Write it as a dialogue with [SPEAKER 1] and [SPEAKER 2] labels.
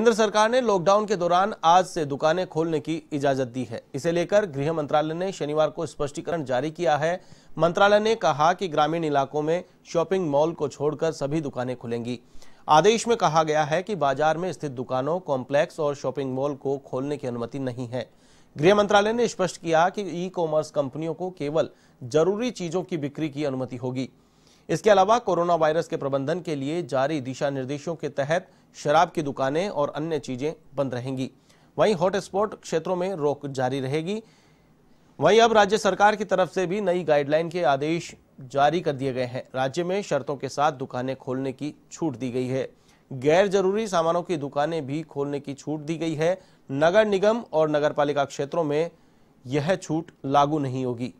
[SPEAKER 1] केंद्र सरकार ने लॉकडाउन के दौरान आज से दुकानें खोलने की इजाजत दी है इसे लेकर गृह मंत्रालय ने शनिवार को स्पष्टीकरण जारी किया है मंत्रालय ने कहा कि ग्रामीण इलाकों में शॉपिंग मॉल को छोड़कर सभी दुकानें खुलेंगी आदेश में कहा गया है कि बाजार में स्थित दुकानों कॉम्प्लेक्स और शॉपिंग मॉल को खोलने की अनुमति नहीं है गृह मंत्रालय ने स्पष्ट किया कि ई कॉमर्स कंपनियों को केवल जरूरी चीजों की बिक्री की अनुमति होगी इसके अलावा कोरोना वायरस के प्रबंधन के लिए जारी दिशा निर्देशों के तहत शराब की दुकानें और अन्य चीजें बंद रहेंगी वहीं हॉटस्पॉट क्षेत्रों में रोक जारी रहेगी वहीं अब राज्य सरकार की तरफ से भी नई गाइडलाइन के आदेश जारी कर दिए गए हैं राज्य में शर्तों के साथ दुकानें खोलने की छूट दी गई है गैर जरूरी सामानों की दुकानें भी खोलने की छूट दी गई है नगर निगम और नगर क्षेत्रों में यह छूट लागू नहीं होगी